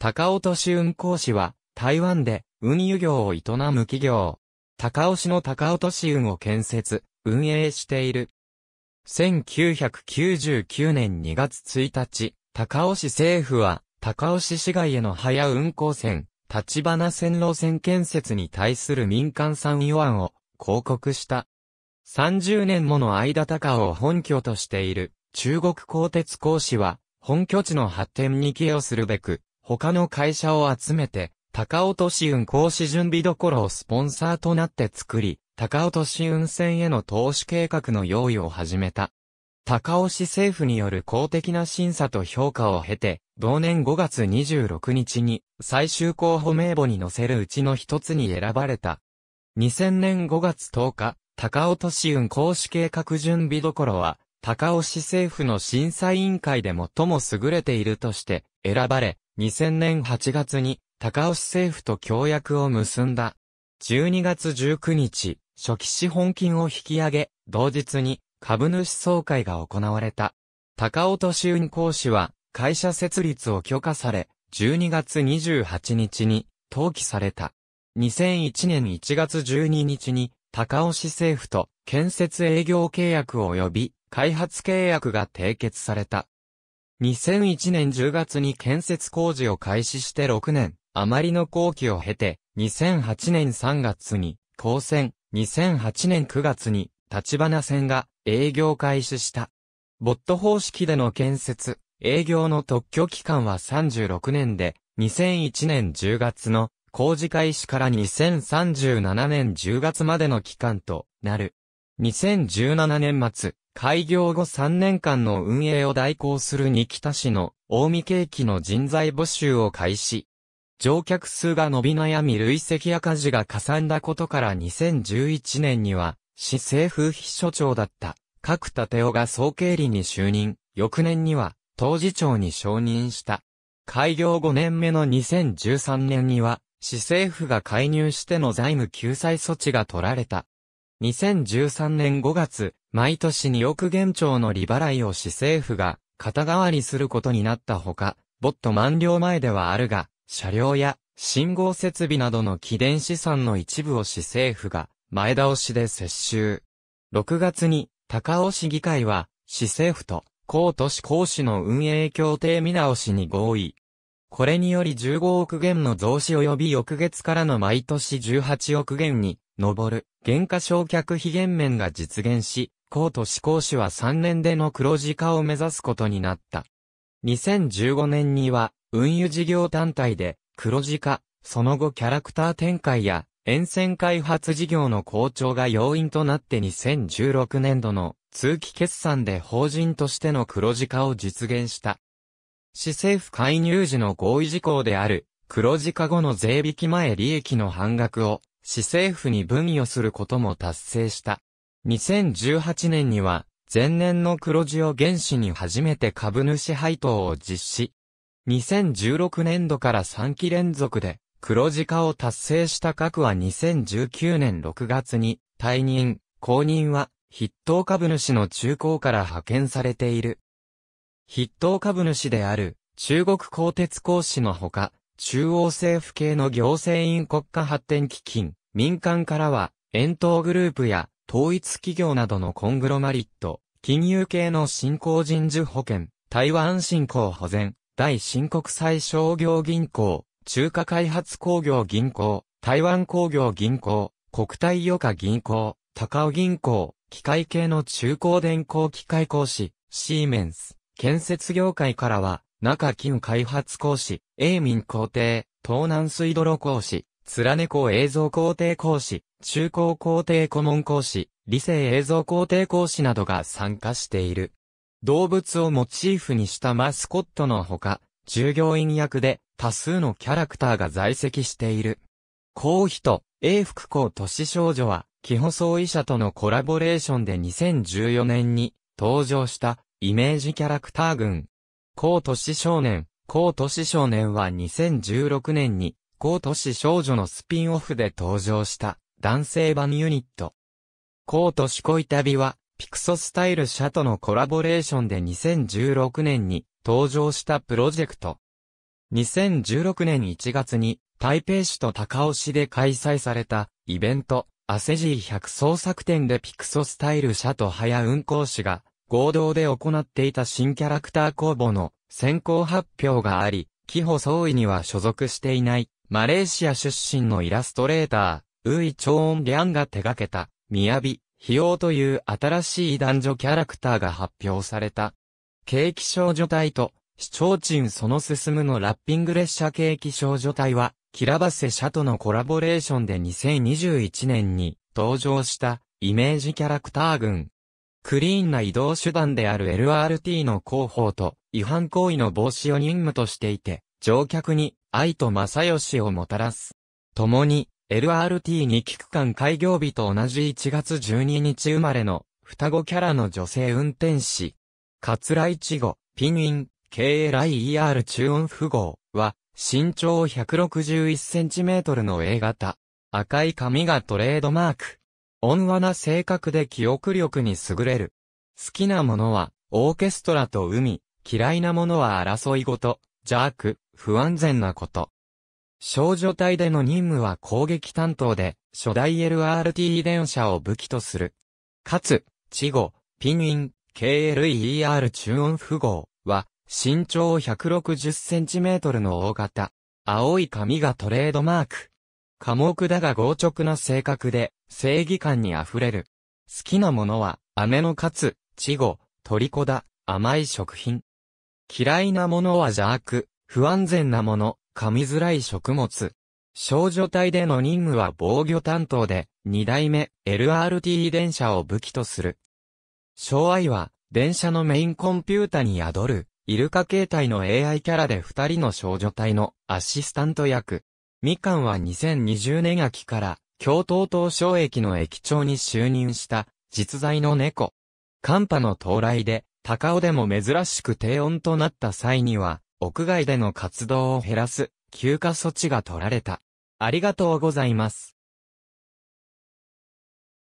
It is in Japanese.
高尾都市運行市は、台湾で運輸業を営む企業。高尾市の高尾都市運を建設、運営している。1999年2月1日、高尾市政府は、高尾市市外への早運行線、立花線路線建設に対する民間産与案を広告した。30年もの間高尾を本拠としている中国鋼鉄工市は、本拠地の発展に寄与するべく、他の会社を集めて、高尾都市運行士準備どころをスポンサーとなって作り、高尾都市運線への投資計画の用意を始めた。高尾市政府による公的な審査と評価を経て、同年5月26日に最終候補名簿に載せるうちの一つに選ばれた。2000年5月10日、高尾都市運行士計画準備どころは、高尾市政府の審査委員会で最も優れているとして選ばれ、2000年8月に高尾市政府と協約を結んだ。12月19日、初期資本金を引き上げ、同日に株主総会が行われた。高尾都市運行士は会社設立を許可され、12月28日に登記された。2001年1月12日に高尾市政府と建設営業契約及び開発契約が締結された。2001年10月に建設工事を開始して6年、余りの工期を経て、2008年3月に、高専、2008年9月に、立花線が営業開始した。ボット方式での建設、営業の特許期間は36年で、2001年10月の工事開始から2037年10月までの期間となる。2017年末、開業後3年間の運営を代行する新北市の大見景気の人材募集を開始。乗客数が伸び悩み累積赤字がかさんだことから2011年には、市政府秘書長だった角立夫が総経理に就任、翌年には、当事長に承認した。開業5年目の2013年には、市政府が介入しての財務救済措置が取られた。2013年5月、毎年2億元超の利払いを市政府が肩代わりすることになったほか、ボット満了前ではあるが、車両や信号設備などの起電資産の一部を市政府が前倒しで接収。6月に高尾市議会は市政府と高都市公市の運営協定見直しに合意。これにより15億元の増資及び翌月からの毎年18億元に上る、減価償却非減免が実現し、高都市向。市は3年での黒字化を目指すことになった。2015年には、運輸事業単体で、黒字化、その後キャラクター展開や、沿線開発事業の好調が要因となって2016年度の通期決算で法人としての黒字化を実現した。市政府介入時の合意事項である黒字化後の税引き前利益の半額を市政府に分与することも達成した。2018年には、前年の黒字を原資に初めて株主配当を実施。2016年度から3期連続で黒字化を達成した各は2019年6月に退任、後任は筆頭株主の中高から派遣されている。筆頭株主である中国鋼鉄講師のほか、中央政府系の行政院国家発展基金、民間からは、遠東グループや統一企業などのコングロマリット、金融系の新興人寿保険、台湾振興保全、大新国際商業銀行、中華開発工業銀行、台湾工業銀行、国体余暇銀行、高尾銀行、機械系の中高電工機械講師、シーメンス、建設業界からは、中金開発講師、永民工程、東南水道路講師、ネコ映像工程講師、中高工程顧問講師、理性映像工程講師などが参加している。動物をモチーフにしたマスコットのほか、従業員役で多数のキャラクターが在籍している。こう人、英福公都市少女は、基保創医者とのコラボレーションで2014年に登場したイメージキャラクター群。高都市少年、高都市少年は2016年に高都市少女のスピンオフで登場した男性版ユニット。高都市恋旅はピクソスタイル社とのコラボレーションで2016年に登場したプロジェクト。2016年1月に台北市と高尾市で開催されたイベント、アセジー100創作展でピクソスタイル社と早運行士が合同で行っていた新キャラクター公募の先行発表があり、基保総意には所属していないマレーシア出身のイラストレーター、ウイ・チョーン・リャンが手掛けた、ミヤビ、ヒヨウという新しい男女キャラクターが発表された。景気少女隊と、視聴賃その進むのラッピング列車景気少女隊は、キラバセ社とのコラボレーションで2021年に登場したイメージキャラクター群。クリーンな移動手段である LRT の広報と違反行為の防止を任務としていて、乗客に愛と正義をもたらす。共に、LRT2 期間開業日と同じ1月12日生まれの、双子キャラの女性運転士。桂一ゴ、ピンイン、KLIER 中音符号は、身長1 6 1トルの A 型。赤い髪がトレードマーク。温和な性格で記憶力に優れる。好きなものは、オーケストラと海、嫌いなものは争いごと、邪悪、不安全なこと。少女隊での任務は攻撃担当で、初代 LRT 電車を武器とする。かつ、チゴ、ピンイン、KLER 中音符号は、身長1 6 0トルの大型。青い髪がトレードマーク。寡黙だが強直な性格で、正義感に溢れる。好きなものは、姉のカツ、チゴ、トリコだ、甘い食品。嫌いなものは邪悪、不安全なもの、噛みづらい食物。少女隊での任務は防御担当で、二代目 LRT 電車を武器とする。昭愛は、電車のメインコンピュータに宿る、イルカ形態の AI キャラで二人の少女隊のアシスタント役。みかんは2020年秋から、京都東省駅の駅長に就任した、実在の猫。寒波の到来で、高尾でも珍しく低温となった際には、屋外での活動を減らす、休暇措置が取られた。ありがとうございます。